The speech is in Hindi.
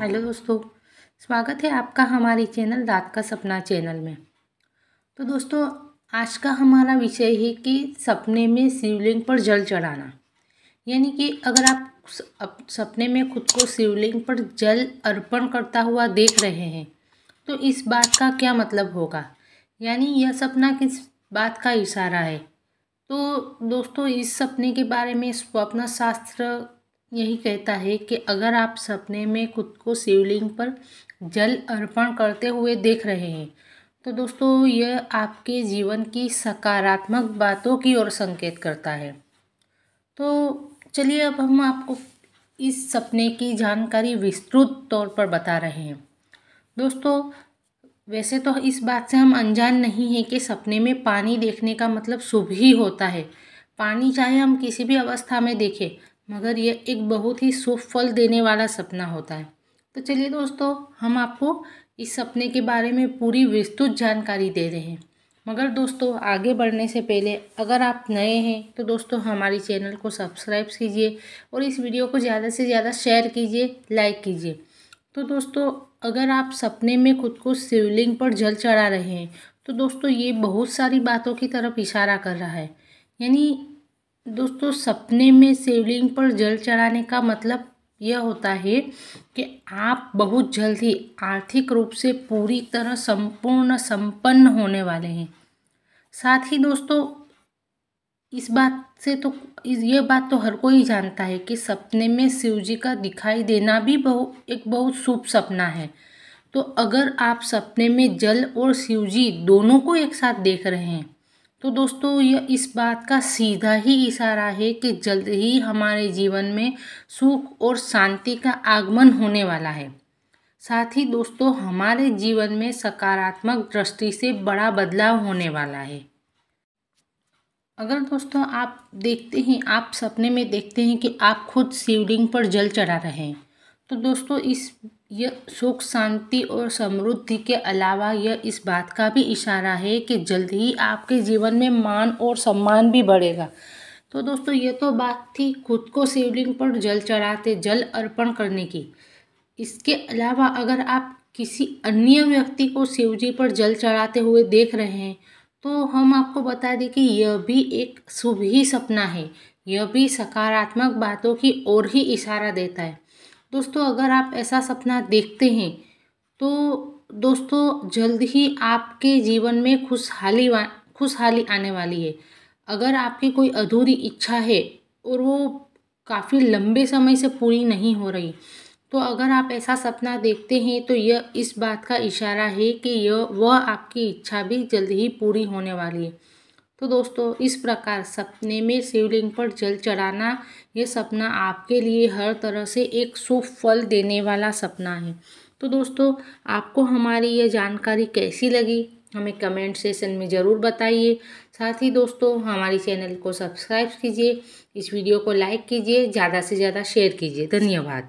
हेलो दोस्तों स्वागत है आपका हमारे चैनल रात का सपना चैनल में तो दोस्तों आज का हमारा विषय है कि सपने में शिवलिंग पर जल चढ़ाना यानी कि अगर आप सपने में खुद को शिवलिंग पर जल अर्पण करता हुआ देख रहे हैं तो इस बात का क्या मतलब होगा यानी यह सपना किस बात का इशारा है तो दोस्तों इस सपने के बारे में स्वप्न शास्त्र यही कहता है कि अगर आप सपने में खुद को शिवलिंग पर जल अर्पण करते हुए देख रहे हैं तो दोस्तों यह आपके जीवन की सकारात्मक बातों की ओर संकेत करता है तो चलिए अब हम आपको इस सपने की जानकारी विस्तृत तौर पर बता रहे हैं दोस्तों वैसे तो इस बात से हम अनजान नहीं हैं कि सपने में पानी देखने का मतलब शुभ ही होता है पानी चाहे हम किसी भी अवस्था में देखें मगर यह एक बहुत ही शुभ फल देने वाला सपना होता है तो चलिए दोस्तों हम आपको इस सपने के बारे में पूरी विस्तृत जानकारी दे रहे हैं मगर दोस्तों आगे बढ़ने से पहले अगर आप नए हैं तो दोस्तों हमारी चैनल को सब्सक्राइब कीजिए और इस वीडियो को ज़्यादा से ज़्यादा शेयर कीजिए लाइक कीजिए तो दोस्तों अगर आप सपने में खुद को शिवलिंग पर जल चढ़ा रहे हैं तो दोस्तों ये बहुत सारी बातों की तरफ इशारा कर रहा है यानी दोस्तों सपने में शिवलिंग पर जल चढ़ाने का मतलब यह होता है कि आप बहुत जल्दी आर्थिक रूप से पूरी तरह संपूर्ण संपन्न होने वाले हैं साथ ही दोस्तों इस बात से तो ये बात तो हर कोई जानता है कि सपने में शिव जी का दिखाई देना भी बहु एक बहुत शुभ सपना है तो अगर आप सपने में जल और शिव जी दोनों को एक साथ देख रहे हैं तो दोस्तों यह इस बात का सीधा ही इशारा है कि जल्द ही हमारे जीवन में सुख और शांति का आगमन होने वाला है साथ ही दोस्तों हमारे जीवन में सकारात्मक दृष्टि से बड़ा बदलाव होने वाला है अगर दोस्तों आप देखते हैं आप सपने में देखते हैं कि आप खुद शिवलिंग पर जल चढ़ा रहे हैं तो दोस्तों इस यह सुख शांति और समृद्धि के अलावा यह इस बात का भी इशारा है कि जल्द ही आपके जीवन में मान और सम्मान भी बढ़ेगा तो दोस्तों ये तो बात थी खुद को शिवलिंग पर जल चढ़ाते जल अर्पण करने की इसके अलावा अगर आप किसी अन्य व्यक्ति को शिव जी पर जल चढ़ाते हुए देख रहे हैं तो हम आपको बता दें कि यह भी एक शुभ ही सपना है यह भी सकारात्मक बातों की ओर ही इशारा देता है दोस्तों अगर आप ऐसा सपना देखते हैं तो दोस्तों जल्द ही आपके जीवन में खुशहाली खुशहाली आने वाली है अगर आपकी कोई अधूरी इच्छा है और वो काफ़ी लंबे समय से पूरी नहीं हो रही तो अगर आप ऐसा सपना देखते हैं तो यह इस बात का इशारा है कि यह वह आपकी इच्छा भी जल्द ही पूरी होने वाली है तो दोस्तों इस प्रकार सपने में शिवलिंग पर जल चढ़ाना ये सपना आपके लिए हर तरह से एक शुभ फल देने वाला सपना है तो दोस्तों आपको हमारी ये जानकारी कैसी लगी हमें कमेंट सेशन में ज़रूर बताइए साथ ही दोस्तों हमारे चैनल को सब्सक्राइब कीजिए इस वीडियो को लाइक कीजिए ज़्यादा से ज़्यादा शेयर कीजिए धन्यवाद